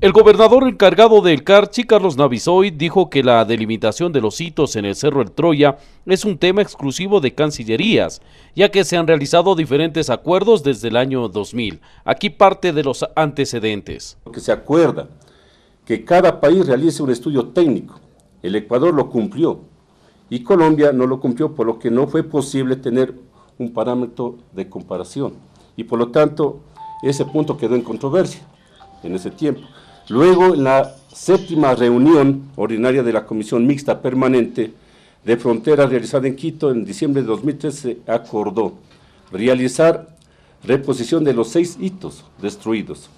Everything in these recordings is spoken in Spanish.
El gobernador encargado del CARCHI, Carlos Navisoy, dijo que la delimitación de los hitos en el Cerro El Troya es un tema exclusivo de Cancillerías, ya que se han realizado diferentes acuerdos desde el año 2000. Aquí parte de los antecedentes. Que se acuerda que cada país realice un estudio técnico. El Ecuador lo cumplió y Colombia no lo cumplió, por lo que no fue posible tener un parámetro de comparación. Y por lo tanto, ese punto quedó en controversia en ese tiempo. Luego, en la séptima reunión ordinaria de la Comisión Mixta Permanente de Fronteras realizada en Quito en diciembre de 2013, acordó realizar reposición de los seis hitos destruidos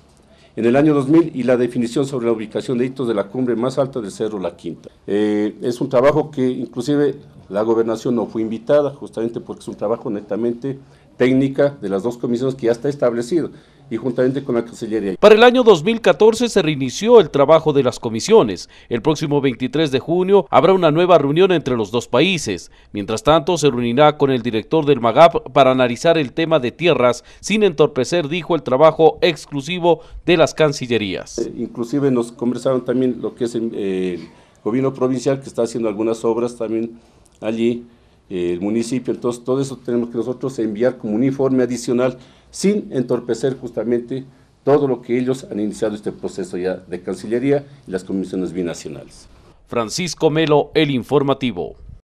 en el año 2000 y la definición sobre la ubicación de hitos de la cumbre más alta del Cerro La Quinta. Eh, es un trabajo que inclusive la gobernación no fue invitada justamente porque es un trabajo netamente técnica de las dos comisiones que ya está establecido y juntamente con la Cancillería. Para el año 2014 se reinició el trabajo de las comisiones. El próximo 23 de junio habrá una nueva reunión entre los dos países. Mientras tanto, se reunirá con el director del MAGAP para analizar el tema de tierras sin entorpecer, dijo, el trabajo exclusivo de las Cancillerías. Eh, inclusive nos conversaron también lo que es eh, el gobierno provincial que está haciendo algunas obras también allí el municipio. Entonces, todo eso tenemos que nosotros enviar como un informe adicional sin entorpecer justamente todo lo que ellos han iniciado este proceso ya de Cancillería y las comisiones binacionales. Francisco Melo, El Informativo.